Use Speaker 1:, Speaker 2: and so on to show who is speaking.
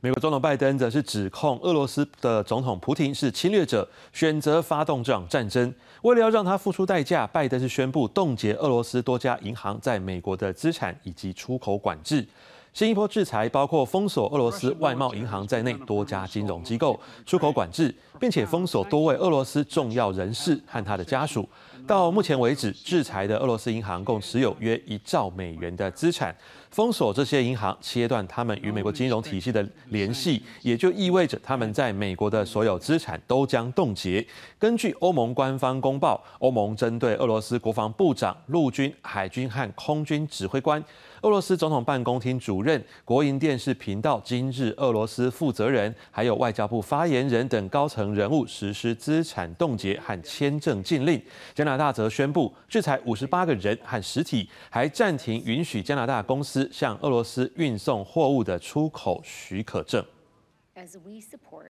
Speaker 1: 美国总统拜登则是指控俄罗斯的总统普廷是侵略者，选择发动这场战争。为了要让他付出代价，拜登是宣布冻结俄罗斯多家银行在美国的资产以及出口管制。新一波制裁包括封锁俄罗斯外贸银行在内多家金融机构出口管制，并且封锁多位俄罗斯重要人士和他的家属。到目前为止，制裁的俄罗斯银行共持有约一兆美元的资产。封锁这些银行，切断他们与美国金融体系的联系，也就意味着他们在美国的所有资产都将冻结。根据欧盟官方公报，欧盟针对俄罗斯国防部长、陆军、海军和空军指挥官、俄罗斯总统办公厅主任。任国营电视频道、今日俄罗斯负责人，还有外交部发言人等高层人物实施资产冻结和签证禁令。加拿大则宣布制裁五十八个人和实体，还暂停允许加拿大公司向俄罗斯运送货物的出口许
Speaker 2: 可证。